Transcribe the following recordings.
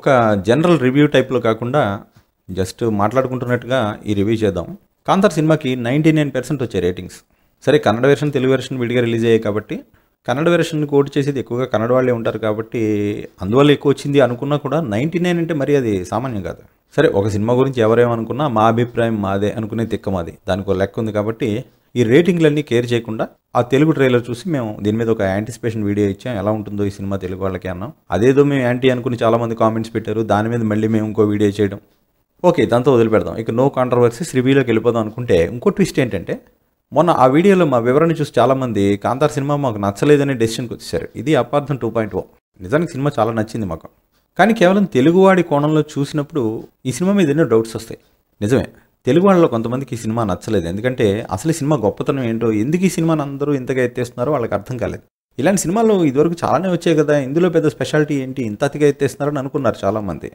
ఒక general review టైప్లో కాకుండా జస్ట్ మాట్లాడుకుంటున్నట్టుగా ఈ రివ్యూ చేద్దాం కాంతర్ సినిమాకి నైంటీ నైన్ పర్సెంట్ వచ్చాయి రేటింగ్స్ సరే కన్నడ వెర్షన్ తెలుగు వెర్షన్ విడిగా రిలీజ్ అయ్యాయి కాబట్టి కన్నడ వెర్షన్ కోట్ చేసేది ఎక్కువగా కన్నడ వాళ్ళే ఉంటారు కాబట్టి అందువల్ల ఎక్కువ వచ్చింది అనుకున్నా కూడా నైంటీ నైన్ అంటే మరి అది సామాన్యం కాదు సరే ఒక సినిమా గురించి ఎవరేమనుకున్నా మా అభిప్రాయం మాదే అనుకునే తిక్క మాది దానికి లెక్క ఉంది కాబట్టి ఈ రేటింగ్లన్నీ కేర్ చేయకుండా ఆ తెలుగు ట్రైలర్ చూసి మేము దీని మీద ఒక యాంటిసిపేషన్ వీడియో ఇచ్చాం ఎలా ఉంటుందో ఈ సినిమా తెలుగు వాళ్ళకి అన్నాం అదేదో మేము యాంటీ అనుకుని చాలామంది కామెంట్స్ పెట్టారు దాని మీద మళ్ళీ మేము ఇంకో వీడియో చేయడం ఓకే దాంతో వదిలిపెడదాం ఇక నో కాంట్రవర్సీ శ్రీబీలోకి వెళ్ళిపోదాం అనుకుంటే ఇంకో ట్విస్ట్ ఏంటంటే మొన్న ఆ వీడియోలో మా వివరణ చూసి చాలామంది కాంతార్ సినిమా మాకు నచ్చలేదనే డెసిషన్కి వచ్చేసారు ఇది అపార్థం టూ పాయింట్ ఓ నిజానికి సినిమా చాలా నచ్చింది మాకు కానీ కేవలం తెలుగువాడి కోణంలో చూసినప్పుడు ఈ సినిమా మీద ఎన్నో డౌట్స్ వస్తాయి నిజమే తెలుగు వాళ్ళలో కొంతమందికి ఈ సినిమా నచ్చలేదు ఎందుకంటే అసలు ఈ సినిమా గొప్పతనం ఏంటో ఎందుకు ఈ సినిమాని అందరూ ఇంతగా ఎత్తేస్తున్నారో వాళ్ళకి అర్థం కాలేదు ఇలాంటి సినిమాలు ఇదివరకు చాలానే వచ్చాయి కదా ఇందులో పెద్ద స్పెషాలిటీ ఏంటి ఇంత అతిగా ఎత్తేస్తున్నారని అనుకున్నారు చాలామంది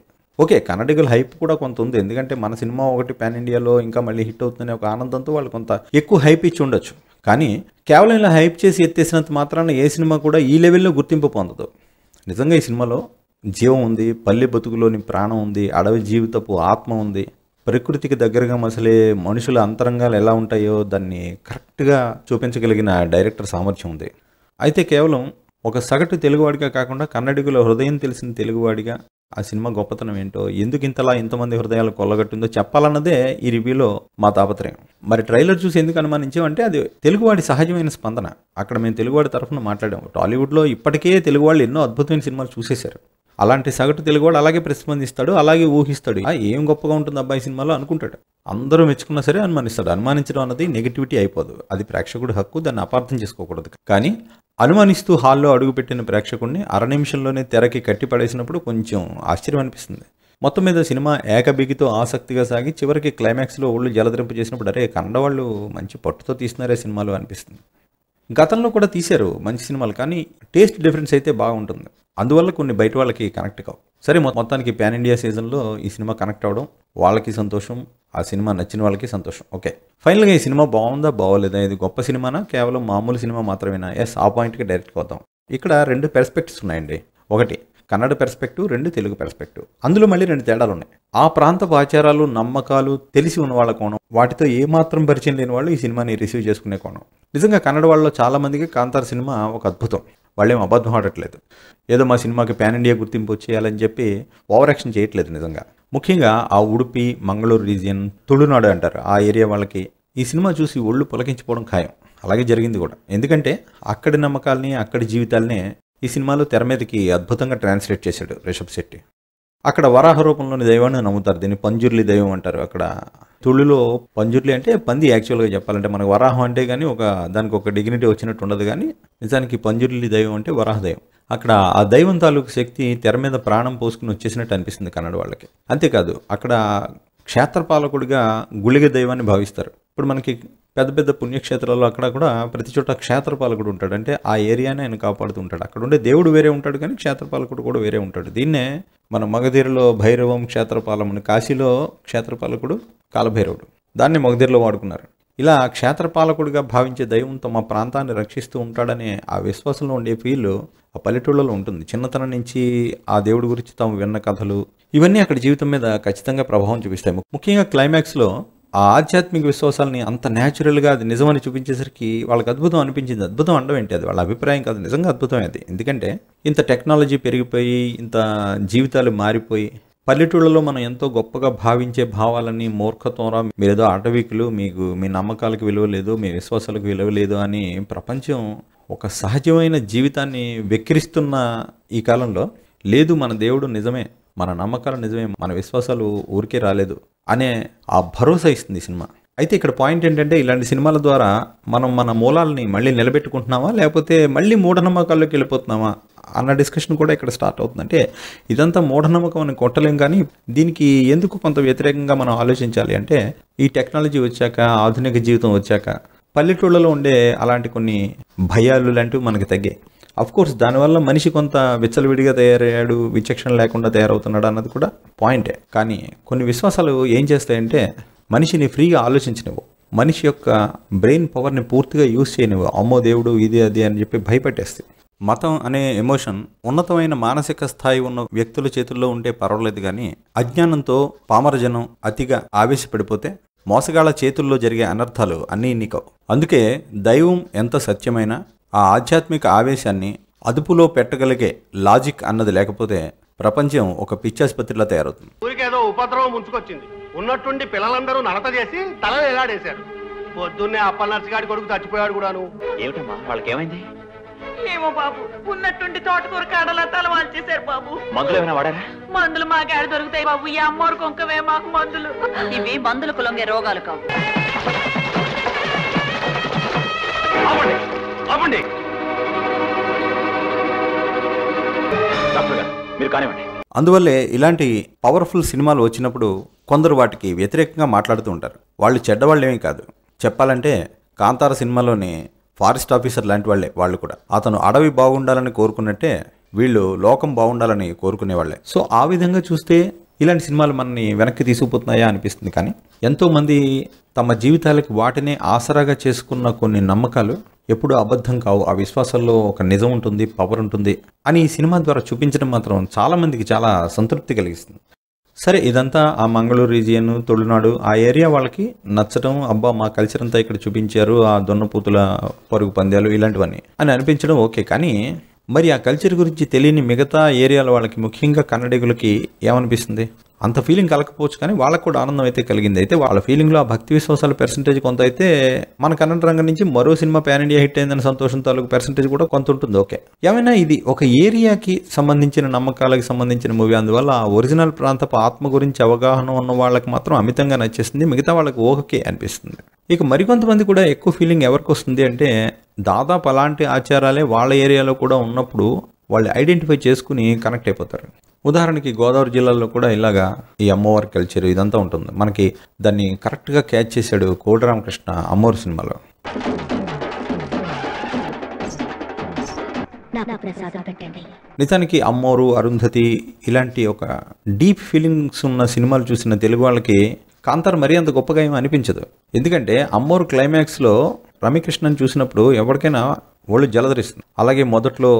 ఓకే కన్నడిగల్ హైప్ కూడా కొంత ఉంది ఎందుకంటే మన సినిమా ఒకటి పాన్ ఇండియాలో ఇంకా మళ్ళీ హిట్ అవుతుందనే ఒక ఆనందంతో వాళ్ళు కొంత ఎక్కువ హైప్ ఇచ్చి ఉండొచ్చు కానీ కేవలం ఇలా హైప్ చేసి ఎత్తేసినంత మాత్రాన ఏ సినిమా కూడా ఈ లెవెల్లో గుర్తింపు పొందదు నిజంగా ఈ సినిమాలో జీవం ఉంది పల్లె బతుకులోని ప్రాణం ఉంది అడవి జీవితపు ఆత్మ ఉంది ప్రకృతికి దగ్గరగా మసలే మనుషుల అంతరంగాలు ఎలా ఉంటాయో దాన్ని కరెక్ట్గా చూపించగలిగిన డైరెక్టర్ సామర్థ్యం ఉంది అయితే కేవలం ఒక సగటు తెలుగువాడిగా కాకుండా కన్నడిగుల హృదయం తెలిసిన తెలుగువాడిగా ఆ సినిమా గొప్పతనం ఏంటో ఎందుకు ఇంతలా ఇంతమంది హృదయాలు కొల్లగట్టిందో చెప్పాలన్నదే ఈ రివ్యూలో మా తాపత్రయం మరి ట్రైలర్ చూసి ఎందుకు అనుమానించామంటే అది తెలుగువాడి సహజమైన స్పందన అక్కడ మేము తెలుగువాడి తరఫున మాట్లాడాము టాలీవుడ్లో ఇప్పటికే తెలుగువాళ్ళు ఎన్నో అద్భుతమైన సినిమాలు చూసేశారు అలాంటి సగటు తెలుగువాడు అలాగే ప్రతిస్పందిస్తాడు అలాగే ఊహిస్తాడు ఏం గొప్పగా ఉంటుంది అబ్బాయి సినిమాలో అనుకుంటాడు అందరూ మెచ్చుకున్నా సరే అనుమానిస్తాడు అనుమానించడం అన్నది నెగిటివిటీ అయిపోదు అది ప్రేక్షకుడి హక్కు దాన్ని అపార్థం చేసుకోకూడదు కానీ అనుమానిస్తూ హాల్లో అడుగుపెట్టిన ప్రేక్షకుడిని అర నిమిషంలోనే తెరకి కట్టిపడేసినప్పుడు కొంచెం ఆశ్చర్యం అనిపిస్తుంది మొత్తం మీద సినిమా ఏకబిగితో ఆసక్తిగా సాగి చివరికి క్లైమాక్స్లో ఒళ్ళు జలదరింపు చేసినప్పుడు అరే కన్నడ వాళ్ళు మంచి పట్టుతో తీస్తున్నారే సినిమాలు అనిపిస్తుంది గతంలో కూడా తీశారు మంచి సినిమాలు కానీ టేస్ట్ డిఫరెన్స్ అయితే బాగుంటుంది అందువల్ల కొన్ని బయట వాళ్ళకి కనెక్ట్ కావు సరే మొత్తానికి ప్యాన్ ఇండియా సీజన్లో ఈ సినిమా కనెక్ట్ అవడం వాళ్ళకి సంతోషం ఆ సినిమా నచ్చిన వాళ్ళకి సంతోషం ఓకే ఫైనల్గా ఈ సినిమా బాగుందా బాగోలేదా ఇది గొప్ప సినిమానా కేవలం మామూలు సినిమా మాత్రమేనా ఎస్ ఆ పాయింట్కి డైరెక్ట్ కోద్దాం ఇక్కడ రెండు పెర్స్పెక్టివ్స్ ఉన్నాయండి ఒకటి కన్నడ పెర్స్పెక్టివ్ రెండు తెలుగు పెర్స్పెక్టివ్ అందులో మళ్ళీ రెండు తేడాలు ఉన్నాయి ఆ ప్రాంతపు ఆచారాలు నమ్మకాలు తెలిసి ఉన్న వాళ్ళ కోణం వాటితో ఏమాత్రం పరిచయం లేని వాళ్ళు ఈ సినిమాని రిసీవ్ చేసుకునే కోణం నిజంగా కన్నడ వాళ్ళలో చాలామందికి కాంతార సినిమా ఒక అద్భుతం వాళ్ళేం అబద్ధం ఆడట్లేదు ఏదో మా సినిమాకి పాన్ ఇండియా గుర్తింపు వచ్చేయాలని చెప్పి ఓవర్ యాక్షన్ చేయట్లేదు నిజంగా ముఖ్యంగా ఆ ఉడిపి మంగళూరు రీజియన్ తుళునాడు అంటారు ఆ ఏరియా వాళ్ళకి ఈ సినిమా చూసి ఒళ్ళు పొలకించిపోవడం ఖాయం అలాగే జరిగింది కూడా ఎందుకంటే అక్కడి నమ్మకాలని అక్కడి జీవితాలనే ఈ సినిమాలో తెర మీదకి అద్భుతంగా ట్రాన్స్లేట్ చేశాడు రిషబ్ శెట్టి అక్కడ వరాహ రూపంలోని దైవాన్ని నమ్ముతారు దీన్ని పంజుర్లి దైవం అంటారు అక్కడ తుళ్ళులో పంజుర్లి అంటే పంది యాక్చువల్గా చెప్పాలంటే మనకు వరాహం అంటే కానీ ఒక దానికి ఒక డిగ్నిటీ వచ్చినట్టు ఉండదు కానీ నిజానికి పంజుర్లి దైవం అంటే వరాహ దైవం అక్కడ ఆ దైవం తాలూకు శక్తి తెర మీద ప్రాణం పోసుకుని వచ్చేసినట్టు అనిపిస్తుంది కన్నడ వాళ్ళకి అంతేకాదు అక్కడ క్షేత్రపాలకుడిగా గుళిగ దైవాన్ని భావిస్తారు ఇప్పుడు మనకి పెద్ద పెద్ద పుణ్యక్షేత్రాల్లో అక్కడ కూడా ప్రతి చోట క్షేత్రపాలకుడు ఉంటాడు అంటే ఆ ఏరియానే ఆయన కాపాడుతూ ఉంటాడు అక్కడ ఉండే దేవుడు వేరే ఉంటాడు కానీ క్షేత్రపాలకుడు కూడా వేరే ఉంటాడు దీన్నే మన మగధీరలో భైరవం క్షేత్రపాలం కాశీలో క్షేత్రపాలకుడు కాలభైరవుడు దాన్ని మగధీరలో వాడుకున్నారు ఇలా క్షేత్రపాలకుడిగా భావించే దైవం తమ ప్రాంతాన్ని రక్షిస్తూ ఉంటాడనే ఆ విశ్వాసంలో ఉండే ఫీల్ ఆ పల్లెటూళ్ళలో ఉంటుంది చిన్నతనం నుంచి ఆ దేవుడి గురించి తాము విన్న కథలు ఇవన్నీ అక్కడ జీవితం మీద ఖచ్చితంగా ప్రభావం చూపిస్తాయి ముఖ్యంగా క్లైమాక్స్లో ఆ ఆధ్యాత్మిక విశ్వాసాలని అంత న్యాచురల్గా అది నిజమని చూపించేసరికి వాళ్ళకి అద్భుతం అనిపించింది అద్భుతం అనడం ఏంటి అది వాళ్ళ అభిప్రాయం కాదు నిజంగా అద్భుతం అది ఎందుకంటే ఇంత టెక్నాలజీ పెరిగిపోయి ఇంత జీవితాలు మారిపోయి పల్లెటూళ్ళలో మనం ఎంతో గొప్పగా భావించే భావాలన్నీ మీరు మీరేదో ఆటవీకులు మీకు మీ నమ్మకాలకు విలువ లేదు మీ విశ్వాసాలకు విలువ లేదు అని ప్రపంచం ఒక సహజమైన జీవితాన్ని వెక్కిరిస్తున్న ఈ కాలంలో లేదు మన దేవుడు నిజమే మన నమ్మకాలు నిజమే మన విశ్వాసాలు ఊరికే రాలేదు అనే ఆ భరోసా ఇస్తుంది సినిమా అయితే ఇక్కడ పాయింట్ ఏంటంటే ఇలాంటి సినిమాల ద్వారా మనం మన మూలాలని మళ్ళీ నిలబెట్టుకుంటున్నామా లేకపోతే మళ్ళీ మూఢనమ్మకాల్లోకి వెళ్ళిపోతున్నామా అన్న డిస్కషన్ కూడా ఇక్కడ స్టార్ట్ అవుతుంది అంటే ఇదంతా మూఢనమ్మకం అని కొట్టలేం కానీ దీనికి ఎందుకు కొంత వ్యతిరేకంగా మనం ఆలోచించాలి అంటే ఈ టెక్నాలజీ వచ్చాక ఆధునిక జీవితం వచ్చాక పల్లెటూళ్ళలో ఉండే అలాంటి కొన్ని భయాలు లాంటివి మనకు తగ్గాయి కోర్స్ దానివల్ల మనిషి కొంత విచ్చలవిడిగా తయారయ్యాడు విచక్షణ లేకుండా తయారవుతున్నాడు అన్నది కూడా పాయింటే కానీ కొన్ని విశ్వాసాలు ఏం చేస్తాయంటే మనిషిని ఫ్రీగా ఆలోచించినవు మనిషి యొక్క బ్రెయిన్ పవర్ని పూర్తిగా యూజ్ చేయనివ్వు అమ్మో దేవుడు ఇది అది అని చెప్పి భయపెట్టేస్తాయి మతం అనే ఎమోషన్ ఉన్నతమైన మానసిక స్థాయి ఉన్న వ్యక్తుల చేతుల్లో ఉంటే పర్వాలేదు కానీ అజ్ఞానంతో పామరజనం అతిగా ఆవేశపడిపోతే మోసగాళ్ల చేతుల్లో జరిగే అనర్థాలు అన్నీ ఎన్నికవు అందుకే దైవం ఎంత సత్యమైనా ఆ ఆధ్యాత్మిక ఆవేశాన్ని అదుపులో పెట్టగలిగే లాజిక్ అన్నది లేకపోతే ప్రపంచం ఒక పిచ్చాసుపత్రిలో తయారవుతుంది ఊరికేదో ఉపద్రవం ముంచుకొచ్చింది ఉన్నట్టుండి పిల్లలందరూ నడత చేసి తల ఎలాడేశారు పొద్దున్నే అప్పలనర్చిగాడి కొడుకు చచ్చిపోయాడు కూడాను ఏమిటమ్మా వాళ్ళకేమైంది ఏమో బాబు ఉన్నట్టుండి తోటకూర కాడలా తల వాల్చేశారు బాబు మందులు ఏమైనా వాడారా మందులు మా గాడి దొరుకుతాయి బాబు ఈ అమ్మోరు కొంకవే మాకు మందులు ఇవి మందులు కులంగే రోగాలు కావు ఆపండి మీరు కానివ్వండి అందువల్లే ఇలాంటి పవర్ఫుల్ సినిమాలు వచ్చినప్పుడు కొందరు వాటికి వ్యతిరేకంగా మాట్లాడుతూ ఉంటారు వాళ్ళు ఏమీ కాదు చెప్పాలంటే కాంతార సినిమాలోని ఫారెస్ట్ ఆఫీసర్ లాంటి వాళ్ళే వాళ్ళు కూడా అతను అడవి బాగుండాలని కోరుకున్నట్టే వీళ్ళు లోకం బాగుండాలని వాళ్ళే సో ఆ విధంగా చూస్తే ఇలాంటి సినిమాలు మనని వెనక్కి తీసుకుపోతున్నాయా అనిపిస్తుంది కానీ ఎంతోమంది తమ జీవితాలకు వాటినే ఆసరాగా చేసుకున్న కొన్ని నమ్మకాలు ఎప్పుడు అబద్ధం కావు ఆ విశ్వాసంలో ఒక నిజం ఉంటుంది పవర్ ఉంటుంది అని ఈ సినిమా ద్వారా చూపించడం మాత్రం చాలామందికి చాలా సంతృప్తి కలిగిస్తుంది సరే ఇదంతా ఆ మంగళూరు రీజియన్ తొలినాడు ఆ ఏరియా వాళ్ళకి నచ్చడం అబ్బా మా కల్చర్ అంతా ఇక్కడ చూపించారు ఆ దొన్నపూతుల పరుగు పందాలు ఇలాంటివన్నీ అని అనిపించడం ఓకే కానీ మరి ఆ కల్చర్ గురించి తెలియని మిగతా ఏరియాల వాళ్ళకి ముఖ్యంగా కన్నడిగులకి ఏమనిపిస్తుంది అంత ఫీలింగ్ కలకపోవచ్చు కానీ వాళ్ళకు కూడా ఆనందం అయితే కలిగింది అయితే వాళ్ళ ఫీలింగ్లో ఆ భక్తి విశ్వాసాల పర్సంటేజ్ కొంత అయితే మన కన్నడ రంగం నుంచి మరో సినిమా ప్యాన్ ఇండియా హిట్ అయిందనే సంతోషం తాలూకు పర్సంటేజ్ కూడా కొంత ఉంటుంది ఓకే ఏమైనా ఇది ఒక ఏరియాకి సంబంధించిన నమ్మకాలకు సంబంధించిన మూవీ అందువల్ల ఆ ఒరిజినల్ ప్రాంతపు ఆత్మ గురించి అవగాహన ఉన్న వాళ్ళకి మాత్రం అమితంగా నచ్చేస్తుంది మిగతా వాళ్ళకి ఓకే అనిపిస్తుంది ఇక మరికొంతమంది కూడా ఎక్కువ ఫీలింగ్ ఎవరికి వస్తుంది అంటే దాదాపు అలాంటి ఆచారాలే వాళ్ళ ఏరియాలో కూడా ఉన్నప్పుడు వాళ్ళు ఐడెంటిఫై చేసుకుని కనెక్ట్ అయిపోతారు ఉదాహరణకి గోదావరి జిల్లాలో కూడా ఇలాగా ఈ అమ్మవారి కల్చర్ ఇదంతా ఉంటుంది మనకి దాన్ని కరెక్ట్గా క్యాచ్ చేశాడు కోటరామకృష్ణ అమ్మవారి సినిమాలో నిజానికి అమ్మోరు అరుంధతి ఇలాంటి ఒక డీప్ ఫీలింగ్స్ ఉన్న సినిమాలు చూసిన తెలుగు వాళ్ళకి కాంతారు మరీ అంత గొప్పగా ఏమీ అనిపించదు ఎందుకంటే అమ్మోరు క్లైమాక్స్లో రమ్యకృష్ణన్ చూసినప్పుడు ఎవరికైనా ఒళ్ళు జలధరిస్తుంది అలాగే మొదట్లో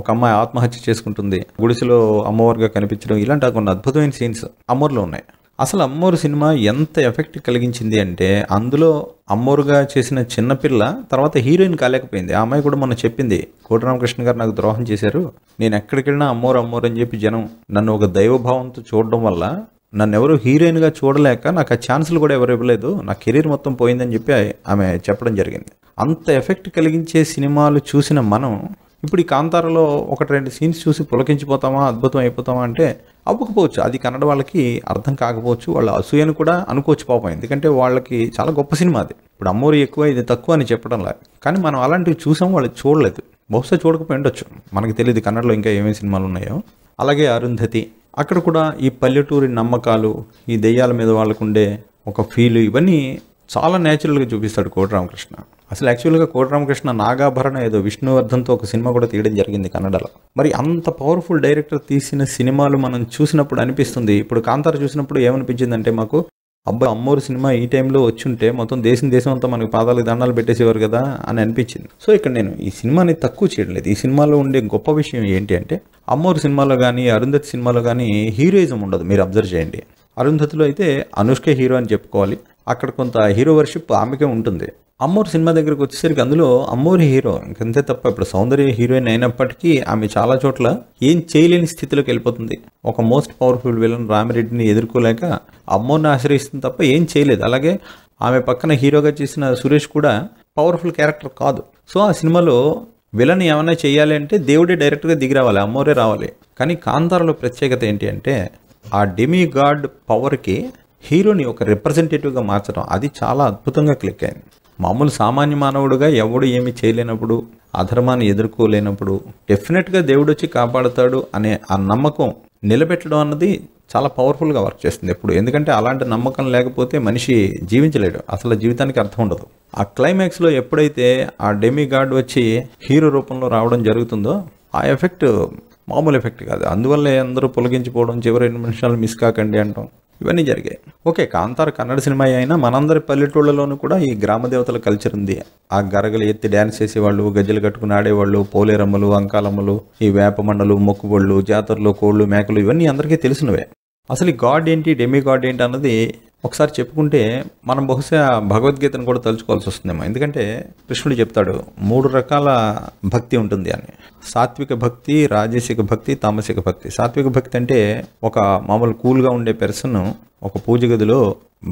ఒక అమ్మాయి ఆత్మహత్య చేసుకుంటుంది గుడిసెలో అమ్మవారుగా కనిపించడం ఇలాంటి కొన్ని అద్భుతమైన సీన్స్ అమ్మోరులో ఉన్నాయి అసలు అమ్మోరు సినిమా ఎంత ఎఫెక్ట్ కలిగించింది అంటే అందులో అమ్మోరుగా చేసిన చిన్నపిల్ల తర్వాత హీరోయిన్ కాలేకపోయింది ఆ అమ్మాయి కూడా మొన్న చెప్పింది కోటరామకృష్ణ గారు నాకు ద్రోహం చేశారు నేను ఎక్కడికి వెళ్ళినా అమ్మోరు అమ్మోరు అని చెప్పి జనం నన్ను ఒక దైవభావంతో చూడడం వల్ల నన్ను ఎవరు హీరోయిన్గా చూడలేక నాకు ఆ ఛాన్సులు కూడా ఎవరు ఇవ్వలేదు నా కెరీర్ మొత్తం పోయిందని చెప్పి ఆమె చెప్పడం జరిగింది అంత ఎఫెక్ట్ కలిగించే సినిమాలు చూసిన మనం ఇప్పుడు ఈ కాంతారలో ఒకటి రెండు సీన్స్ చూసి పులకించిపోతామా అద్భుతం అయిపోతామా అంటే అవ్వకపోవచ్చు అది కన్నడ వాళ్ళకి అర్థం కాకపోవచ్చు వాళ్ళ అసూయను కూడా అనుకోవచ్చు పాపం ఎందుకంటే వాళ్ళకి చాలా గొప్ప సినిమా అది ఇప్పుడు అమ్మోరి ఎక్కువ ఇది తక్కువ అని చెప్పడం కానీ మనం అలాంటివి చూసాం వాళ్ళు చూడలేదు బహుశా చూడకపోయి ఉండొచ్చు మనకి తెలియదు కన్నడలో ఇంకా ఏమేమి సినిమాలు ఉన్నాయో అలాగే అరుంధతి అక్కడ కూడా ఈ పల్లెటూరి నమ్మకాలు ఈ దెయ్యాల మీద వాళ్ళకుండే ఒక ఫీలు ఇవన్నీ చాలా న్యాచురల్గా చూపిస్తాడు కోటి రామకృష్ణ అసలు యాక్చువల్గా కోటరామకృష్ణ నాగాభరణ ఏదో విష్ణువర్ధన్తో ఒక సినిమా కూడా తీయడం జరిగింది కన్నడలో మరి అంత పవర్ఫుల్ డైరెక్టర్ తీసిన సినిమాలు మనం చూసినప్పుడు అనిపిస్తుంది ఇప్పుడు కాంతార చూసినప్పుడు ఏమనిపించిందంటే మాకు అబ్బాయి అమ్మోరు సినిమా ఈ టైంలో వచ్చుంటే మొత్తం దేశం దేశం అంతా మనకి పాదాలకు దండాలు పెట్టేసేవారు కదా అని అనిపించింది సో ఇక్కడ నేను ఈ సినిమాని తక్కువ లేదు ఈ సినిమాలో ఉండే గొప్ప విషయం ఏంటి అంటే అమ్మోరు సినిమాలో కానీ అరుంధతి సినిమాలో కానీ హీరోయిజం ఉండదు మీరు అబ్జర్వ్ చేయండి అరుంధతిలో అయితే అనుష్క హీరో అని చెప్పుకోవాలి అక్కడ కొంత హీరో వర్షిప్ ఆమెకే ఉంటుంది అమ్మూరు సినిమా దగ్గరకు వచ్చేసరికి అందులో అమ్మోరి హీరో ఇంకంతే తప్ప ఇప్పుడు సౌందర్య హీరోయిన్ అయినప్పటికీ ఆమె చాలా చోట్ల ఏం చేయలేని స్థితిలోకి వెళ్ళిపోతుంది ఒక మోస్ట్ పవర్ఫుల్ విలన్ రామిరెడ్డిని ఎదుర్కోలేక అమ్మోర్ని ఆశ్రయిస్తుంది తప్ప ఏం చేయలేదు అలాగే ఆమె పక్కన హీరోగా చేసిన సురేష్ కూడా పవర్ఫుల్ క్యారెక్టర్ కాదు సో ఆ సినిమాలో విలన్ ఏమైనా చేయాలి అంటే దేవుడే డైరెక్ట్గా దిగి రావాలి అమ్మోరే రావాలి కానీ కాంతారలో ప్రత్యేకత ఏంటి అంటే ఆ డెమీ గాడ్ పవర్కి హీరోని ఒక రిప్రజెంటేటివ్గా మార్చడం అది చాలా అద్భుతంగా క్లిక్ అయింది మామూలు సామాన్య మానవుడుగా ఎవడు ఏమి చేయలేనప్పుడు అధర్మాన్ని ఎదుర్కోలేనప్పుడు డెఫినెట్గా దేవుడు వచ్చి కాపాడుతాడు అనే ఆ నమ్మకం నిలబెట్టడం అన్నది చాలా పవర్ఫుల్గా వర్క్ చేస్తుంది ఎప్పుడు ఎందుకంటే అలాంటి నమ్మకం లేకపోతే మనిషి జీవించలేడు అసలు జీవితానికి అర్థం ఉండదు ఆ క్లైమాక్స్లో ఎప్పుడైతే ఆ డెమీ గార్డ్ వచ్చి హీరో రూపంలో రావడం జరుగుతుందో ఆ ఎఫెక్ట్ మామూలు ఎఫెక్ట్ కాదు అందువల్ల అందరూ పొలగించిపోవడం చివరి రెండు నిమిషాలు మిస్ కాకండి అంటాం ఇవన్నీ జరిగాయి ఓకే కాంతార కన్నడ సినిమా అయినా మనందరి పల్లెటూళ్ళలోనూ కూడా ఈ గ్రామ దేవతల కల్చర్ ఉంది ఆ గరగలు ఎత్తి డ్యాన్స్ చేసేవాళ్ళు గజ్జలు కట్టుకుని ఆడేవాళ్ళు పోలేరమ్మలు అంకాలమ్మలు ఈ వేప మండలు మొక్కుబళ్ళు జాతరలు కోళ్ళు మేకలు ఇవన్నీ అందరికీ తెలిసినవే అసలు ఈ గాడ్ ఏంటి డెమి గాడ్ ఏంటి అన్నది ఒకసారి చెప్పుకుంటే మనం బహుశా భగవద్గీతను కూడా తలుచుకోవాల్సి వస్తుందేమో ఎందుకంటే కృష్ణుడు చెప్తాడు మూడు రకాల భక్తి ఉంటుంది అని సాత్విక భక్తి రాజసిక భక్తి తామసిక భక్తి సాత్విక భక్తి అంటే ఒక మామూలు కూల్గా ఉండే పెర్సన్ ఒక పూజ గదిలో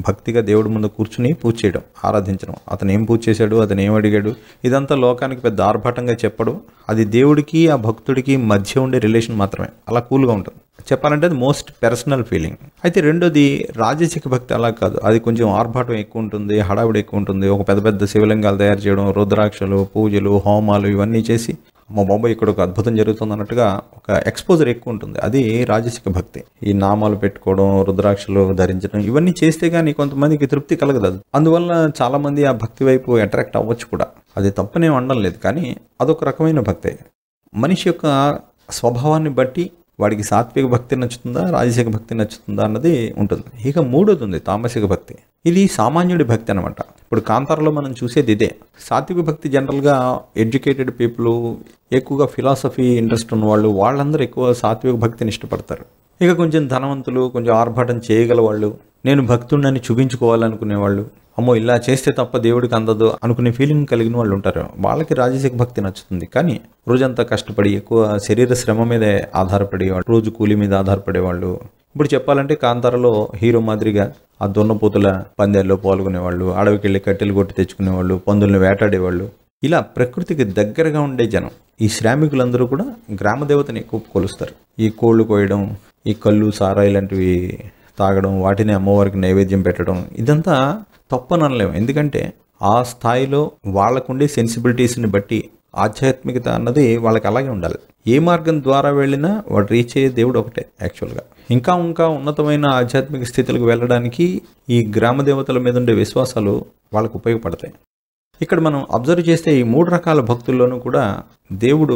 భక్తిగా దేవుడి ముందు కూర్చుని పూజ చేయడం ఆరాధించడం అతను ఏం పూజ చేశాడు అతను ఏం అడిగాడు ఇదంతా లోకానికి పెద్ద ఆర్భాటంగా చెప్పడు అది దేవుడికి ఆ భక్తుడికి మధ్య ఉండే రిలేషన్ మాత్రమే అలా కూల్గా ఉంటుంది చెప్పాలంటే అది మోస్ట్ పర్సనల్ ఫీలింగ్ అయితే రెండోది రాజసిక భక్తి అలా కాదు అది కొంచెం ఆర్భాటం ఎక్కువ ఉంటుంది హడావిడి ఎక్కువ ఉంటుంది ఒక పెద్ద పెద్ద శివలింగాలు తయారు చేయడం రుద్రాక్షలు పూజలు హోమాలు ఇవన్నీ చేసి మా బాబాయ్ ఇక్కడ ఒక అద్భుతం జరుగుతుంది అన్నట్టుగా ఒక ఎక్స్పోజర్ ఎక్కువ ఉంటుంది అది రాజసిక భక్తి ఈ నామాలు పెట్టుకోవడం రుద్రాక్షలు ధరించడం ఇవన్నీ చేస్తే కానీ కొంతమందికి తృప్తి కలగదు అందువల్ల చాలామంది ఆ భక్తి వైపు అట్రాక్ట్ అవ్వచ్చు కూడా అది తప్పనే అండం లేదు కానీ అదొక రకమైన భక్తే మనిషి యొక్క స్వభావాన్ని బట్టి వాడికి సాత్విక భక్తి నచ్చుతుందా రాజసిక భక్తి నచ్చుతుందా అన్నది ఉంటుంది ఇక మూడోది ఉంది తామసిక భక్తి ఇది సామాన్యుడి భక్తి అనమాట ఇప్పుడు కాంతారలో మనం చూసేది ఇదే సాత్విక భక్తి జనరల్గా ఎడ్యుకేటెడ్ పీపుల్ ఎక్కువగా ఫిలాసఫీ ఇంట్రెస్ట్ ఉన్నవాళ్ళు వాళ్ళందరూ ఎక్కువ సాత్విక భక్తిని ఇష్టపడతారు ఇక కొంచెం ధనవంతులు కొంచెం ఆర్భాటం చేయగల వాళ్ళు నేను భక్తుడిని చూపించుకోవాలనుకునేవాళ్ళు అమ్మో ఇలా చేస్తే తప్ప దేవుడికి అందదు అనుకునే ఫీలింగ్ కలిగిన వాళ్ళు ఉంటారు వాళ్ళకి రాజసిక భక్తి నచ్చుతుంది కానీ రోజంతా కష్టపడి ఎక్కువ శరీర శ్రమ మీదే ఆధారపడేవాళ్ళు రోజు కూలి మీద ఆధారపడేవాళ్ళు ఇప్పుడు చెప్పాలంటే కాంతారలో హీరో మాదిరిగా ఆ దున్నపోతుల పందేల్లో పాల్గొనేవాళ్ళు అడవికి వెళ్ళి కట్టెలు కొట్టి తెచ్చుకునేవాళ్ళు పందులను వేటాడేవాళ్ళు ఇలా ప్రకృతికి దగ్గరగా ఉండే జనం ఈ శ్రామికులందరూ కూడా గ్రామ దేవతని ఎక్కువ కొలుస్తారు ఈ కోళ్ళు కోయడం ఈ కళ్ళు సారాయి లాంటివి తాగడం వాటిని అమ్మవారికి నైవేద్యం పెట్టడం ఇదంతా తప్పనలేము ఎందుకంటే ఆ స్థాయిలో వాళ్ళకుండే సెన్సిబిలిటీస్ని బట్టి ఆధ్యాత్మికత అన్నది వాళ్ళకి అలాగే ఉండాలి ఏ మార్గం ద్వారా వెళ్ళినా వాడు రీచ్ అయ్యే దేవుడు ఒకటే యాక్చువల్గా ఇంకా ఇంకా ఉన్నతమైన ఆధ్యాత్మిక స్థితులకు వెళ్ళడానికి ఈ గ్రామ దేవతల మీద ఉండే విశ్వాసాలు వాళ్ళకు ఉపయోగపడతాయి ఇక్కడ మనం అబ్జర్వ్ చేస్తే ఈ మూడు రకాల భక్తుల్లోనూ కూడా దేవుడు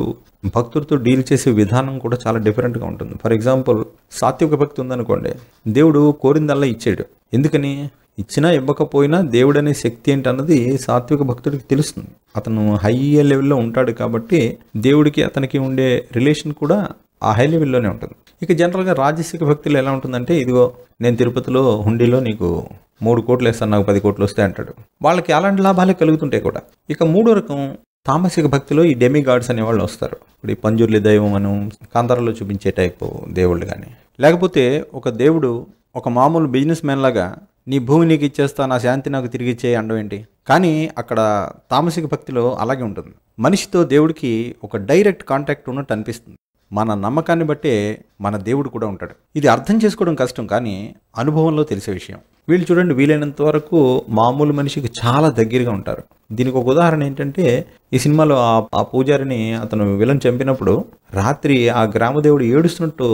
భక్తులతో డీల్ చేసే విధానం కూడా చాలా డిఫరెంట్గా ఉంటుంది ఫర్ ఎగ్జాంపుల్ సాత్విక భక్తి ఉందనుకోండి దేవుడు కోరిందల్లా ఇచ్చాడు ఎందుకని ఇచ్చినా ఇవ్వకపోయినా దేవుడు అనే శక్తి ఏంటన్నది సాత్విక భక్తుడికి తెలుస్తుంది అతను హై లెవెల్లో ఉంటాడు కాబట్టి దేవుడికి అతనికి ఉండే రిలేషన్ కూడా ఆ హై లెవెల్లోనే ఉంటుంది ఇక జనరల్గా రాజసిక భక్తులు ఎలా ఉంటుందంటే ఇదిగో నేను తిరుపతిలో హుండీలో నీకు మూడు కోట్లు వేస్తాను నాకు పది కోట్లు వస్తాయి అంటాడు వాళ్ళకి అలాంటి లాభాలే కలుగుతుంటాయి కూడా ఇక మూడో రకం తామసిక భక్తిలో ఈ డెమి గాడ్స్ అనేవాళ్ళు వస్తారు ఇప్పుడు ఈ పంజుర్లి దైవం అను కాంతారలో చూపించే టైపు దేవుళ్ళు కానీ లేకపోతే ఒక దేవుడు ఒక మామూలు బిజినెస్ మ్యాన్ లాగా నీ భూమి నీకు ఇచ్చేస్తా నా శాంతి నాకు తిరిగి ఇచ్చే అండం ఏంటి కానీ అక్కడ తామసిక భక్తిలో అలాగే ఉంటుంది మనిషితో దేవుడికి ఒక డైరెక్ట్ కాంటాక్ట్ ఉన్నట్టు అనిపిస్తుంది మన నమ్మకాన్ని బట్టే మన దేవుడు కూడా ఉంటాడు ఇది అర్థం చేసుకోవడం కష్టం కానీ అనుభవంలో తెలిసే విషయం వీళ్ళు చూడండి వీలైనంత వరకు మామూలు మనిషికి చాలా దగ్గరగా ఉంటారు దీనికి ఒక ఉదాహరణ ఏంటంటే ఈ సినిమాలో ఆ పూజారిని అతను విలన్ చంపినప్పుడు రాత్రి ఆ గ్రామదేవుడు ఏడుస్తున్నట్టు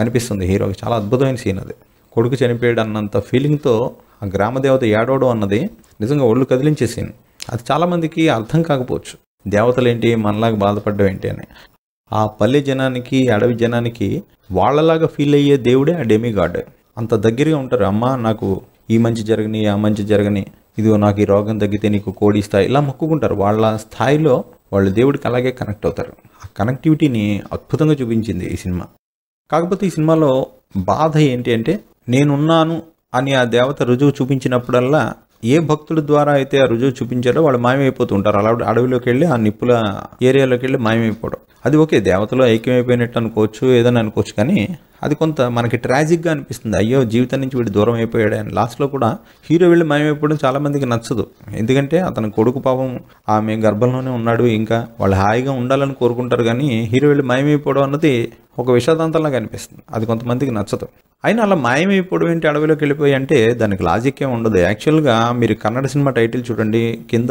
కనిపిస్తుంది హీరోకి చాలా అద్భుతమైన సీన్ అది కొడుకు చనిపోయాడు అన్నంత ఫీలింగ్తో ఆ గ్రామదేవత ఏడవడం అన్నది నిజంగా ఒళ్ళు కదిలించే సీన్ అది చాలామందికి అర్థం కాకపోవచ్చు దేవతలేంటి మనలాగా బాధపడ్డం ఏంటి అని ఆ పల్లె జనానికి అడవి జనానికి వాళ్ళలాగా ఫీల్ అయ్యే దేవుడే ఆ డెమిగాడ్ అంత దగ్గరగా ఉంటారు అమ్మ నాకు ఈ మంచి జరగని ఆ మంచి జరగని ఇదిగో నాకు ఈ రోగం తగ్గితే నీకు కోడిస్తా ఇలా మొక్కుకుంటారు వాళ్ళ స్థాయిలో వాళ్ళు దేవుడికి అలాగే కనెక్ట్ అవుతారు ఆ కనెక్టివిటీని అద్భుతంగా చూపించింది ఈ సినిమా కాకపోతే ఈ సినిమాలో బాధ ఏంటి అంటే నేనున్నాను అని ఆ దేవత రుజువు చూపించినప్పుడల్లా ఏ భక్తుల ద్వారా అయితే ఆ రుజువు చూపించారో వాళ్ళు మాయమైపోతూ ఉంటారు అలా అడవిలోకి వెళ్ళి ఆ నిప్పుల ఏరియాలోకి వెళ్ళి మాయమైపోవడం అది ఓకే దేవతలో ఐక్యమైపోయినట్టు అనుకోవచ్చు ఏదని అనుకోవచ్చు కానీ అది కొంత మనకి ట్రాజిక్గా అనిపిస్తుంది అయ్యో జీవితం నుంచి వీడు దూరం అయిపోయాడు అని లాస్ట్లో కూడా హీరో వెళ్ళి మాయమైపోవడం చాలామందికి నచ్చదు ఎందుకంటే అతని కొడుకు పాపం ఆమె గర్భంలోనే ఉన్నాడు ఇంకా వాళ్ళు హాయిగా ఉండాలని కోరుకుంటారు కానీ హీరో వెళ్ళి మాయమైపోవడం అన్నది ఒక విషాదాంతంలా కనిపిస్తుంది అది కొంతమందికి నచ్చదు అయినా అలా మాయమైపోవడం ఏంటి అడవిలోకి వెళ్ళిపోయి అంటే దానికి లాజిక్ ఏమి ఉండదు యాక్చువల్గా మీరు కన్నడ సినిమా టైటిల్ చూడండి కింద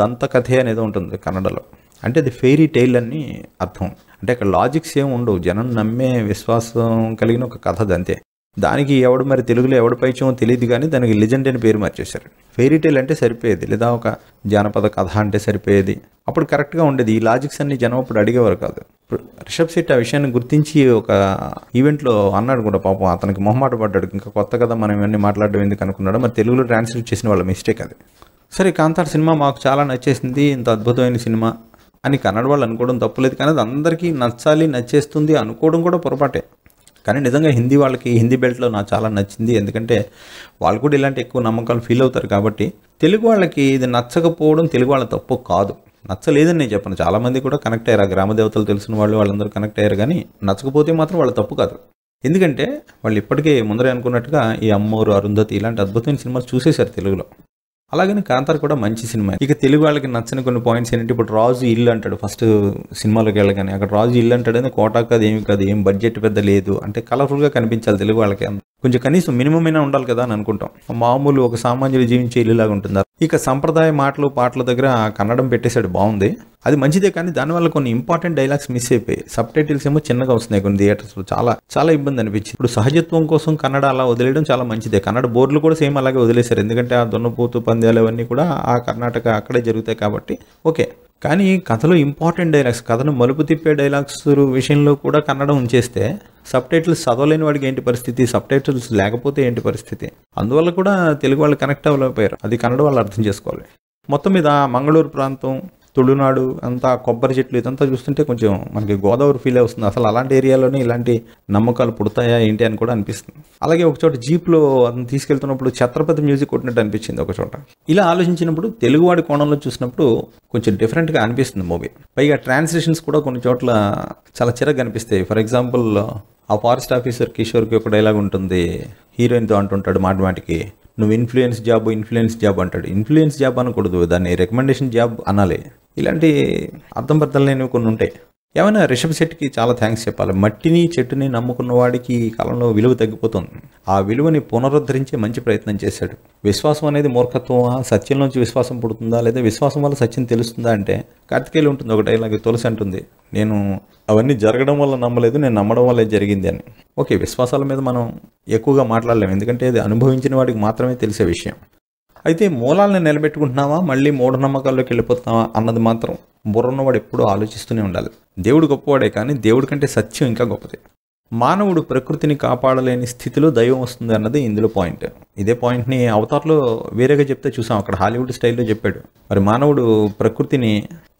దంతకథే అనేది ఉంటుంది కన్నడలో అంటే అది ఫెయిరీ టైల్ అని అర్థం అంటే అక్కడ లాజిక్స్ ఏమి ఉండవు జనం నమ్మే విశ్వాసం కలిగిన ఒక కథ అంతే దానికి ఎవడు మరి తెలుగులో ఎవడు పైచ్యమో తెలియదు కానీ దానికి లెజెండ్ అని పేరు మార్చేశారు ఫెయిరీ టైల్ అంటే సరిపోయేది లేదా ఒక జానపద కథ అంటే సరిపోయేది అప్పుడు కరెక్ట్గా ఉండేది ఈ లాజిక్స్ అన్ని జనం అప్పుడు అడిగేవారు కాదు రిషబ్ శెట్టి ఆ విషయాన్ని గుర్తించి ఒక ఈవెంట్లో అన్నాడు కూడా పాపం అతనికి మొహమాట పడ్డాడు ఇంకా కొత్త కథ మనం ఇవన్నీ మాట్లాడడం ఎందుకు అనుకున్నాడు మరి తెలుగులో ట్రాన్స్లేట్ చేసిన వాళ్ళ మిస్టేక్ అది సరే కాంతార్ సినిమా మాకు చాలా నచ్చేసింది ఇంత అద్భుతమైన సినిమా అని కన్నడ వాళ్ళు అనుకోవడం తప్పులేదు కానీ అది అందరికీ నచ్చాలి నచ్చేస్తుంది అనుకోవడం కూడా పొరపాటే కానీ నిజంగా హిందీ వాళ్ళకి హిందీ బెల్ట్లో నాకు చాలా నచ్చింది ఎందుకంటే వాళ్ళు కూడా ఇలాంటి ఎక్కువ నమ్మకాలు ఫీల్ అవుతారు కాబట్టి తెలుగు వాళ్ళకి ఇది నచ్చకపోవడం తెలుగు వాళ్ళ తప్పు కాదు నచ్చలేదని నేను చెప్పను చాలామంది కూడా కనెక్ట్ అయ్యారు గ్రామదేవతలు తెలిసిన వాళ్ళు వాళ్ళందరూ కనెక్ట్ అయ్యారు కానీ నచ్చకపోతే మాత్రం వాళ్ళ తప్పు కాదు ఎందుకంటే వాళ్ళు ఇప్పటికే ముందరే అనుకున్నట్టుగా ఈ అమ్మోరు అరుంధతి ఇలాంటి అద్భుతమైన సినిమాలు చూసేశారు తెలుగులో అలాగని కాంతార్ కూడా మంచి సినిమా ఇక తెలుగు వాళ్ళకి నచ్చిన కొన్ని పాయింట్స్ ఏంటంటే ఇప్పుడు రాజు ఇల్లు అంటాడు ఫస్ట్ సినిమాలోకి వెళ్ళగానే అక్కడ రాజు ఇల్లు అంటాడని కోటా కాదు ఏమి కాదు ఏం బడ్జెట్ పెద్ద లేదు అంటే కలర్ఫుల్గా కనిపించాలి తెలుగు వాళ్ళకి కొంచెం కనీసం మినిమం అయినా ఉండాలి కదా అని అనుకుంటాం మామూలు ఒక సామాన్యుడు జీవించే ఇల్లులాగా ఉంటుందా ఇక సంప్రదాయ మాటలు పాటల దగ్గర కన్నడం పెట్టేశాడు బాగుంది అది మంచిదే కానీ దానివల్ల కొన్ని ఇంపార్టెంట్ డైలాగ్స్ మిస్ అయిపోయాయి సబ్ టైటిల్స్ ఏమో చిన్నగా వస్తున్నాయి కొన్ని థియేటర్స్ చాలా చాలా ఇబ్బంది అనిపించింది ఇప్పుడు సహజత్వం కోసం కన్నడ అలా వదిలేయడం చాలా మంచిదే కన్నడ బోర్డులు కూడా సేమ్ అలాగే వదిలేశారు ఎందుకంటే ఆ దొన్నపోతు పంది పంద్యాలు అవన్నీ కూడా ఆ కర్ణాటక అక్కడే జరుగుతాయి కాబట్టి ఓకే కానీ కథలో ఇంపార్టెంట్ డైలాగ్స్ కథను మలుపు తిప్పే డైలాగ్స్ విషయంలో కూడా కన్నడం ఉంచేస్తే సబ్ టైటిల్స్ చదవలేని వాడికి ఏంటి పరిస్థితి సబ్ టైటిల్స్ లేకపోతే ఏంటి పరిస్థితి అందువల్ల కూడా తెలుగు వాళ్ళు కనెక్ట్ అవ్వలేకపోయారు అది కన్నడ వాళ్ళు అర్థం చేసుకోవాలి మొత్తం మీద మంగళూరు ప్రాంతం తుళునాడు అంతా కొబ్బరి చెట్లు ఇదంతా చూస్తుంటే కొంచెం మనకి గోదావరి ఫీల్ వస్తుంది అసలు అలాంటి ఏరియాలోనే ఇలాంటి నమ్మకాలు పుడతాయా ఏంటి అని కూడా అనిపిస్తుంది అలాగే ఒక చోట జీప్లో అతను తీసుకెళ్తున్నప్పుడు ఛత్రపతి మ్యూజిక్ కొట్టినట్టు అనిపించింది ఒక చోట ఇలా ఆలోచించినప్పుడు తెలుగువాడి కోణంలో చూసినప్పుడు కొంచెం డిఫరెంట్గా అనిపిస్తుంది మూవీ పైగా ట్రాన్స్లేషన్స్ కూడా కొన్ని చోట్ల చాలా చిరగ్గా అనిపిస్తాయి ఫర్ ఎగ్జాంపుల్ ఆ ఫారెస్ట్ ఆఫీసర్ కిషోర్కి ఒక డైలాగ్ ఉంటుంది హీరోయిన్తో అంటుంటాడు మాటి మాటికి నువ్వు ఇన్ఫ్లుయెన్స్ జాబ్ ఇన్ఫ్లుయెన్స్ జాబ్ అంటాడు ఇన్ఫ్లుయెన్స్ జాబ్ అనకూడదు దాన్ని రికమెండేషన్ జాబ్ అనాలి ఇలాంటి అర్థం పర్థం లేనివి కొన్ని ఉంటాయి ఏమైనా రిషబ్ శెట్టికి చాలా థ్యాంక్స్ చెప్పాలి మట్టిని చెట్టుని నమ్ముకున్న వాడికి ఈ కాలంలో విలువ తగ్గిపోతుంది ఆ విలువని పునరుద్ధరించే మంచి ప్రయత్నం చేశాడు విశ్వాసం అనేది మూర్ఖత్వమా సత్యంలోంచి విశ్వాసం పుడుతుందా లేదా విశ్వాసం వల్ల సత్యం తెలుస్తుందా అంటే కార్తికేయులు ఉంటుంది ఒకటి ఇలాగ తులసి అంటుంది నేను అవన్నీ జరగడం వల్ల నమ్మలేదు నేను నమ్మడం వల్ల జరిగింది అని ఓకే విశ్వాసాల మీద మనం ఎక్కువగా మాట్లాడలేము ఎందుకంటే ఇది అనుభవించిన వాడికి మాత్రమే తెలిసే విషయం అయితే మూలాలను నిలబెట్టుకుంటున్నావా మళ్ళీ మూఢనమ్మకాల్లోకి వెళ్ళిపోతున్నావా అన్నది మాత్రం బుర్రన్నవాడు ఎప్పుడూ ఆలోచిస్తూనే ఉండాలి దేవుడు గొప్పవాడే కానీ దేవుడి కంటే సత్యం ఇంకా గొప్పది మానవుడు ప్రకృతిని కాపాడలేని స్థితిలో దైవం వస్తుంది అన్నది ఇందులో పాయింట్ ఇదే పాయింట్ని అవతార్లో వేరేగా చెప్తే చూసాం అక్కడ హాలీవుడ్ స్టైల్లో చెప్పాడు మరి మానవుడు ప్రకృతిని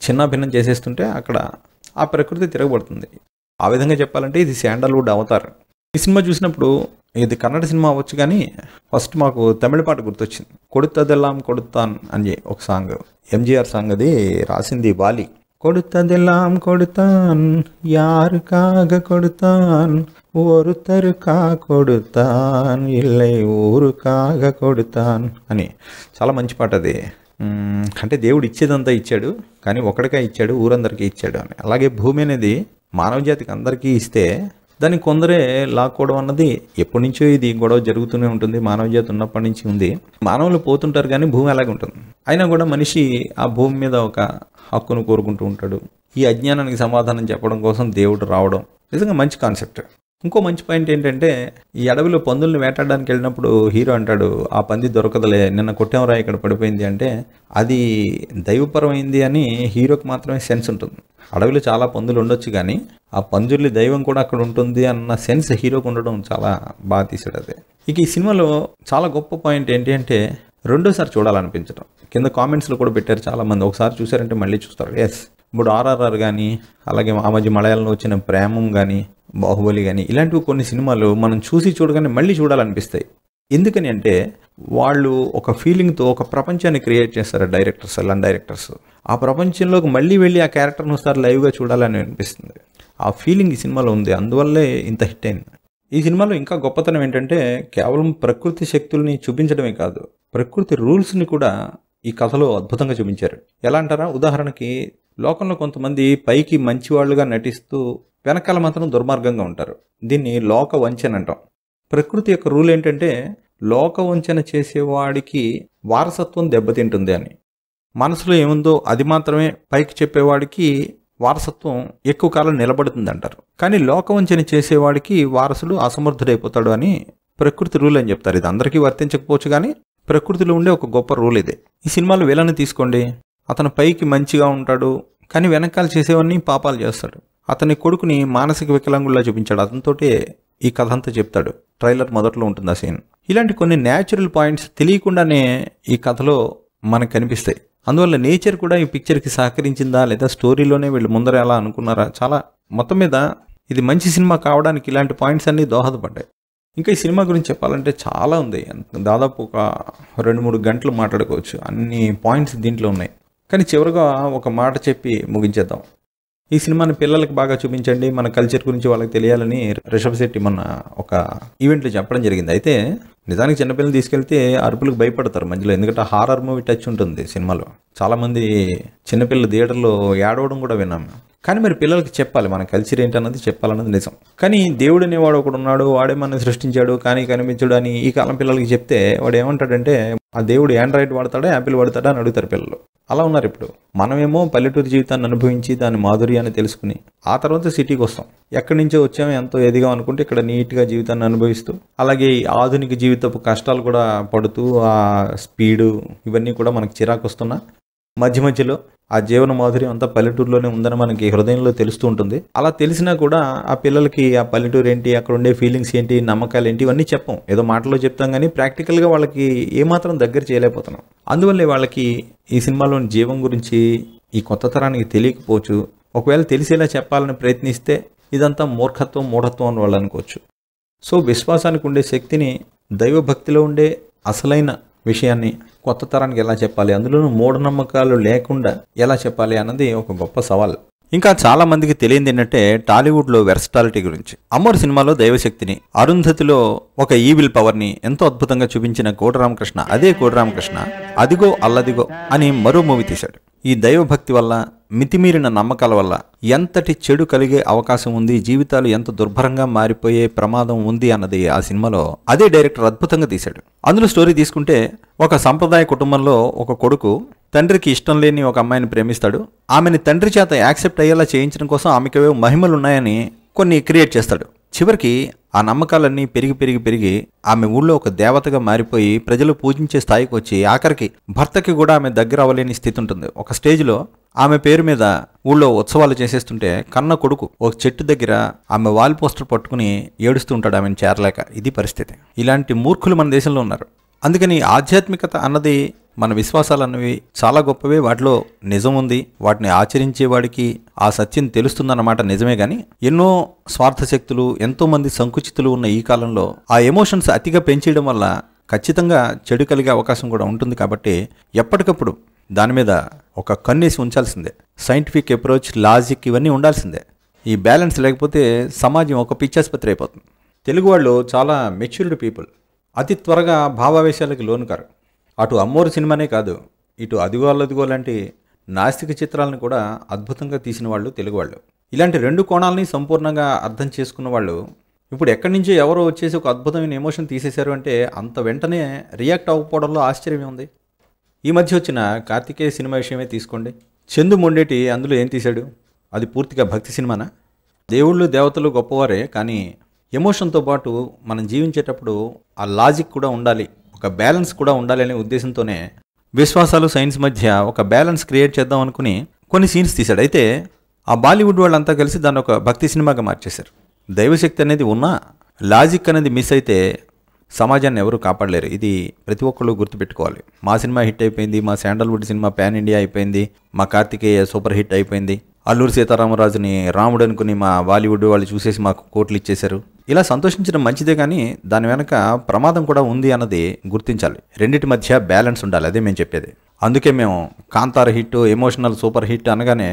చిన్నభిన్నం చేసేస్తుంటే అక్కడ ఆ ప్రకృతి తిరగబడుతుంది ఆ విధంగా చెప్పాలంటే ఇది శాండల్వుడ్ అవతారం ఈ సినిమా చూసినప్పుడు ఇది కన్నడ సినిమా అవ్వచ్చు కానీ ఫస్ట్ మాకు తమిళ పాట గుర్తొచ్చింది కొడుతదెల్లాం కొడుతాన్ అని ఒక సాంగ్ ఎంజీఆర్ సాంగ్ అది రాసింది బాలి కొడుతదెల్లాం కొడుతాన్ యారు కాగ కొడుతాన్ కా కొడుతాన్ ఇల్లై కాగ కొడుతాన్ అని చాలా మంచి పాట అది అంటే దేవుడు ఇచ్చేదంతా ఇచ్చాడు కానీ ఒకడికే ఇచ్చాడు ఊరందరికీ ఇచ్చాడు అని అలాగే భూమి అనేది మానవ జాతికి అందరికీ ఇస్తే దాన్ని కొందరే లాక్కోవడం అన్నది ఎప్పటి నుంచో ఇది గొడవ జరుగుతూనే ఉంటుంది జాతి ఉన్నప్పటి నుంచి ఉంది మానవులు పోతుంటారు కానీ భూమి అలాగే ఉంటుంది అయినా కూడా మనిషి ఆ భూమి మీద ఒక హక్కును కోరుకుంటూ ఉంటాడు ఈ అజ్ఞానానికి సమాధానం చెప్పడం కోసం దేవుడు రావడం నిజంగా మంచి కాన్సెప్ట్ ఇంకో మంచి పాయింట్ ఏంటంటే ఈ అడవిలో పందుల్ని వేటాడడానికి వెళ్ళినప్పుడు హీరో అంటాడు ఆ పంది దొరకదలే నిన్న కొట్టేవరా ఇక్కడ పడిపోయింది అంటే అది దైవపరమైంది అని హీరోకి మాత్రమే సెన్స్ ఉంటుంది అడవిలో చాలా పందులు ఉండొచ్చు కానీ ఆ పంజుర్లి దైవం కూడా అక్కడ ఉంటుంది అన్న సెన్స్ హీరోకి ఉండడం చాలా బాగా తీసాడు అదే ఇక ఈ సినిమాలో చాలా గొప్ప పాయింట్ ఏంటి అంటే రెండోసారి చూడాలనిపించడం కింద కామెంట్స్లో కూడా పెట్టారు చాలామంది ఒకసారి చూసారంటే మళ్ళీ చూస్తారు ఎస్ ఇప్పుడు ఆర్ఆర్ఆర్ కానీ అలాగే ఆ మధ్య మలయాళంలో వచ్చిన ప్రేమం కానీ బాహుబలి కానీ ఇలాంటివి కొన్ని సినిమాలు మనం చూసి చూడగానే మళ్ళీ చూడాలనిపిస్తాయి ఎందుకని అంటే వాళ్ళు ఒక ఫీలింగ్తో ఒక ప్రపంచాన్ని క్రియేట్ చేస్తారు డైరెక్టర్స్ అలా డైరెక్టర్స్ ఆ ప్రపంచంలోకి మళ్ళీ వెళ్ళి ఆ క్యారెక్టర్ను ఒకసారి లైవ్గా చూడాలని అనిపిస్తుంది ఆ ఫీలింగ్ ఈ సినిమాలో ఉంది అందువల్లే ఇంత హిట్ అయింది ఈ సినిమాలో ఇంకా గొప్పతనం ఏంటంటే కేవలం ప్రకృతి శక్తుల్ని చూపించడమే కాదు ప్రకృతి రూల్స్ని కూడా ఈ కథలో అద్భుతంగా చూపించారు ఎలా అంటారా ఉదాహరణకి లోకంలో కొంతమంది పైకి మంచివాళ్ళుగా నటిస్తూ వెనకాల మాత్రం దుర్మార్గంగా ఉంటారు దీన్ని లోక వంచన అంటాం ప్రకృతి యొక్క రూల్ ఏంటంటే లోక వంచన చేసేవాడికి వారసత్వం దెబ్బతింటుంది అని మనసులో ఏముందో అది మాత్రమే పైకి చెప్పేవాడికి వారసత్వం ఎక్కువ కాలం నిలబడుతుంది అంటారు కానీ లోక వంచన చేసేవాడికి వారసుడు అసమర్థుడైపోతాడు అని ప్రకృతి రూల్ అని చెప్తారు ఇది అందరికీ వర్తించకపోవచ్చు కానీ ప్రకృతిలో ఉండే ఒక గొప్ప రూల్ ఇదే ఈ సినిమాలో వీళ్ళని తీసుకోండి అతను పైకి మంచిగా ఉంటాడు కానీ వెనకాల చేసేవాడిని పాపాలు చేస్తాడు అతని కొడుకుని మానసిక వికలాంగుల్లా చూపించాడు అతనితోటే ఈ కథ అంతా చెప్తాడు ట్రైలర్ మొదట్లో ఉంటుంది ఆ సీన్ ఇలాంటి కొన్ని న్యాచురల్ పాయింట్స్ తెలియకుండానే ఈ కథలో మనకు కనిపిస్తాయి అందువల్ల నేచర్ కూడా ఈ పిక్చర్కి సహకరించిందా లేదా స్టోరీలోనే వీళ్ళు ముందర ఎలా అనుకున్నారా చాలా మొత్తం మీద ఇది మంచి సినిమా కావడానికి ఇలాంటి పాయింట్స్ అన్నీ దోహదపడ్డాయి ఇంకా ఈ సినిమా గురించి చెప్పాలంటే చాలా ఉంది దాదాపు ఒక రెండు మూడు గంటలు మాట్లాడుకోవచ్చు అన్ని పాయింట్స్ దీంట్లో ఉన్నాయి కానీ చివరిగా ఒక మాట చెప్పి ముగించేద్దాం ఈ సినిమాని పిల్లలకి బాగా చూపించండి మన కల్చర్ గురించి వాళ్ళకి తెలియాలని రిషబ్ శెట్టి మన ఒక ఈవెంట్లో చెప్పడం జరిగింది అయితే నిజానికి చిన్నపిల్లలు తీసుకెళ్తే అరుపులకు భయపడతారు మధ్యలో ఎందుకంటే హారర్ మూవీ టచ్ ఉంటుంది సినిమాలో చాలామంది చిన్నపిల్లలు థియేటర్లో ఏడవడం కూడా విన్నాము కానీ మరి పిల్లలకి చెప్పాలి మన కల్చర్ ఏంటన్నది చెప్పాలన్నది నిజం కానీ దేవుడు అనేవాడు ఒకడు ఉన్నాడు వాడే మనం సృష్టించాడు కానీ కనిపించడు అని ఈ కాలం పిల్లలకి చెప్తే వాడు ఏమంటాడంటే ఆ దేవుడు ఆండ్రాయిడ్ వాడతాడా యాపిల్ వాడతాడా అని అడుగుతారు పిల్లలు అలా ఉన్నారు ఇప్పుడు మనమేమో పల్లెటూరు జీవితాన్ని అనుభవించి దాని మాధుర్యాన్ని తెలుసుకుని ఆ తర్వాత సిటీకి వస్తాం ఎక్కడి నుంచో వచ్చామో ఎంతో ఎదిగా అనుకుంటే ఇక్కడ నీట్గా జీవితాన్ని అనుభవిస్తూ అలాగే ఆధునిక జీవితపు కష్టాలు కూడా పడుతూ ఆ స్పీడు ఇవన్నీ కూడా మనకు చిరాకు వస్తున్నా మధ్య మధ్యలో ఆ జీవన మాధుర్యం అంతా పల్లెటూరులోనే ఉందని మనకి హృదయంలో తెలుస్తూ ఉంటుంది అలా తెలిసినా కూడా ఆ పిల్లలకి ఆ పల్లెటూరు ఏంటి అక్కడ ఉండే ఫీలింగ్స్ ఏంటి నమ్మకాలు ఏంటి ఇవన్నీ చెప్పం ఏదో మాటలో చెప్తాం కానీ ప్రాక్టికల్గా వాళ్ళకి ఏమాత్రం దగ్గర చేయలేకపోతున్నాం అందువల్లే వాళ్ళకి ఈ సినిమాలోని జీవం గురించి ఈ కొత్త తరానికి తెలియకపోవచ్చు ఒకవేళ తెలిసేలా చెప్పాలని ప్రయత్నిస్తే ఇదంతా మూర్ఖత్వం మూఢత్వం అని వాళ్ళు అనుకోవచ్చు సో విశ్వాసానికి ఉండే శక్తిని దైవభక్తిలో ఉండే అసలైన విషయాన్ని కొత్త తరానికి ఎలా చెప్పాలి అందులోనూ మూఢనమ్మకాలు లేకుండా ఎలా చెప్పాలి అన్నది ఒక గొప్ప సవాల్ ఇంకా చాలా మందికి తెలియంది ఏంటంటే టాలీవుడ్లో వెర్సటాలిటీ గురించి అమ్మర్ సినిమాలో దైవశక్తిని అరుంధతిలో ఒక ఈవిల్ పవర్ని ఎంతో అద్భుతంగా చూపించిన కోటరామకృష్ణ అదే కోటరామకృష్ణ అదిగో అల్లదిగో అని మరో మూవీ తీశాడు ఈ దైవభక్తి వల్ల మితిమీరిన నమ్మకాల వల్ల ఎంతటి చెడు కలిగే అవకాశం ఉంది జీవితాలు ఎంత దుర్భరంగా మారిపోయే ప్రమాదం ఉంది అన్నది ఆ సినిమాలో అదే డైరెక్టర్ అద్భుతంగా తీశాడు అందులో స్టోరీ తీసుకుంటే ఒక సంప్రదాయ కుటుంబంలో ఒక కొడుకు తండ్రికి ఇష్టం లేని ఒక అమ్మాయిని ప్రేమిస్తాడు ఆమెని తండ్రి చేత యాక్సెప్ట్ అయ్యేలా చేయించడం కోసం ఆమెకి మహిమలు ఉన్నాయని కొన్ని క్రియేట్ చేస్తాడు చివరికి ఆ నమ్మకాలన్నీ పెరిగి పెరిగి పెరిగి ఆమె ఊళ్ళో ఒక దేవతగా మారిపోయి ప్రజలు పూజించే స్థాయికి వచ్చి ఆఖరికి భర్తకి కూడా ఆమె దగ్గర అవ్వలేని స్థితి ఉంటుంది ఒక స్టేజ్లో ఆమె పేరు మీద ఊళ్ళో ఉత్సవాలు చేసేస్తుంటే కన్న కొడుకు ఒక చెట్టు దగ్గర ఆమె వాల్ పోస్టర్ పట్టుకుని ఏడుస్తూ ఉంటాడు ఆమెను చేరలేక ఇది పరిస్థితి ఇలాంటి మూర్ఖులు మన దేశంలో ఉన్నారు అందుకని ఆధ్యాత్మికత అన్నది మన విశ్వాసాలు అన్నవి చాలా గొప్పవే వాటిలో నిజం ఉంది వాటిని ఆచరించేవాడికి ఆ సత్యం తెలుస్తుందన్నమాట నిజమే కానీ ఎన్నో స్వార్థ శక్తులు ఎంతోమంది సంకుచితులు ఉన్న ఈ కాలంలో ఆ ఎమోషన్స్ అతిగా పెంచేయడం వల్ల ఖచ్చితంగా చెడు కలిగే అవకాశం కూడా ఉంటుంది కాబట్టి ఎప్పటికప్పుడు దాని మీద ఒక కన్నేసి ఉంచాల్సిందే సైంటిఫిక్ అప్రోచ్ లాజిక్ ఇవన్నీ ఉండాల్సిందే ఈ బ్యాలెన్స్ లేకపోతే సమాజం ఒక పిచ్చాసుపత్రి అయిపోతుంది తెలుగు వాళ్ళు చాలా మెచ్యూర్డ్ పీపుల్ అతి త్వరగా భావావేశాలకి లోనుకారు అటు అమ్మోరు సినిమానే కాదు ఇటు అదిగోలదిగో లాంటి నాస్తిక చిత్రాలను కూడా అద్భుతంగా తీసిన వాళ్ళు తెలుగువాళ్ళు ఇలాంటి రెండు కోణాలని సంపూర్ణంగా అర్థం చేసుకున్న వాళ్ళు ఇప్పుడు ఎక్కడి నుంచో ఎవరో వచ్చేసి ఒక అద్భుతమైన ఎమోషన్ తీసేశారు అంటే అంత వెంటనే రియాక్ట్ అవ్వకపోవడంలో ఆశ్చర్యమే ఉంది ఈ మధ్య వచ్చిన కార్తికేయ సినిమా విషయమే తీసుకోండి చందు మొండేటి అందులో ఏం తీశాడు అది పూర్తిగా భక్తి సినిమానా దేవుళ్ళు దేవతలు గొప్పవారే కానీ ఎమోషన్తో పాటు మనం జీవించేటప్పుడు ఆ లాజిక్ కూడా ఉండాలి ఒక బ్యాలెన్స్ కూడా ఉండాలి అనే ఉద్దేశంతోనే విశ్వాసాలు సైన్స్ మధ్య ఒక బ్యాలెన్స్ క్రియేట్ చేద్దాం అనుకుని కొన్ని సీన్స్ తీశాడు అయితే ఆ బాలీవుడ్ వాళ్ళంతా కలిసి దాన్ని ఒక భక్తి సినిమాగా మార్చేశారు దైవశక్తి అనేది ఉన్నా లాజిక్ అనేది మిస్ అయితే సమాజాన్ని ఎవరు కాపాడలేరు ఇది ప్రతి ఒక్కళ్ళు గుర్తుపెట్టుకోవాలి మా సినిమా హిట్ అయిపోయింది మా శాండల్వుడ్ సినిమా పాన్ ఇండియా అయిపోయింది మా కార్తికేయ సూపర్ హిట్ అయిపోయింది అల్లూరి సీతారామరాజుని రాముడు అనుకుని మా బాలీవుడ్ వాళ్ళు చూసేసి మాకు కోట్లు ఇచ్చేశారు ఇలా సంతోషించడం మంచిదే కానీ దాని వెనక ప్రమాదం కూడా ఉంది అన్నది గుర్తించాలి రెండింటి మధ్య బ్యాలెన్స్ ఉండాలి అదే మేము చెప్పేది అందుకే మేము Kantara hit emotional super hit అనగానే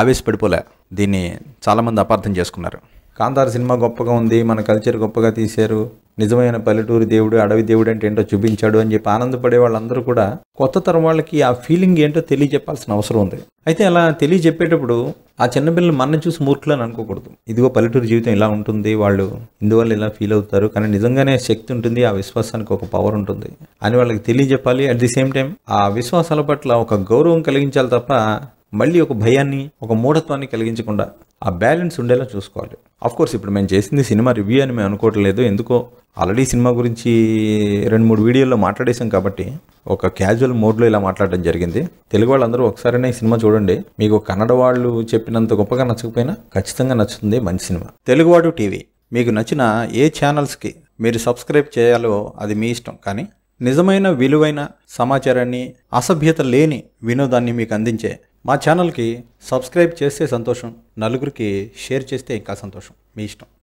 ఆవేశపడిపోలే దీన్ని చాలామంది అపార్థం చేసుకున్నారు కాంతార సినిమా గొప్పగా ఉంది మన కల్చర్ గొప్పగా తీశారు నిజమైన పల్లెటూరు దేవుడు అడవి దేవుడు అంటే ఏంటో చూపించాడు అని చెప్పి ఆనందపడే వాళ్ళందరూ కూడా కొత్త తరం వాళ్ళకి ఆ ఫీలింగ్ ఏంటో తెలియజెప్పాల్సిన అవసరం ఉంది అయితే అలా తెలియజెప్పేటప్పుడు ఆ చిన్నపిల్లలు మన చూసి మూర్ఖులని అనుకోకూడదు ఇదిగో పల్లెటూరు జీవితం ఇలా ఉంటుంది వాళ్ళు ఇందువల్ల ఇలా ఫీల్ అవుతారు కానీ నిజంగానే శక్తి ఉంటుంది ఆ విశ్వాసానికి ఒక పవర్ ఉంటుంది అని వాళ్ళకి తెలియజెప్పాలి అట్ ది సేమ్ టైం ఆ విశ్వాసాల పట్ల ఒక గౌరవం కలిగించాలి తప్ప మళ్ళీ ఒక భయాన్ని ఒక మూఢత్వాన్ని కలిగించకుండా ఆ బ్యాలెన్స్ ఉండేలా చూసుకోవాలి కోర్స్ ఇప్పుడు మేము చేసింది సినిమా రివ్యూ అని మేము అనుకోవటం లేదు ఎందుకో ఆల్రెడీ సినిమా గురించి రెండు మూడు వీడియోల్లో మాట్లాడేశాం కాబట్టి ఒక క్యాజువల్ మోడ్లో ఇలా మాట్లాడడం జరిగింది తెలుగు వాళ్ళందరూ ఒకసారైనా ఈ సినిమా చూడండి మీకు కన్నడ వాళ్ళు చెప్పినంత గొప్పగా నచ్చకపోయినా ఖచ్చితంగా నచ్చుతుంది మంచి సినిమా తెలుగువాడు టీవీ మీకు నచ్చిన ఏ ఛానల్స్కి మీరు సబ్స్క్రైబ్ చేయాలో అది మీ ఇష్టం కానీ నిజమైన విలువైన సమాచారాన్ని అసభ్యత లేని వినోదాన్ని మీకు అందించే మా ఛానల్కి సబ్స్క్రైబ్ చేస్తే సంతోషం నలుగురికి షేర్ చేస్తే ఇంకా సంతోషం మీ ఇష్టం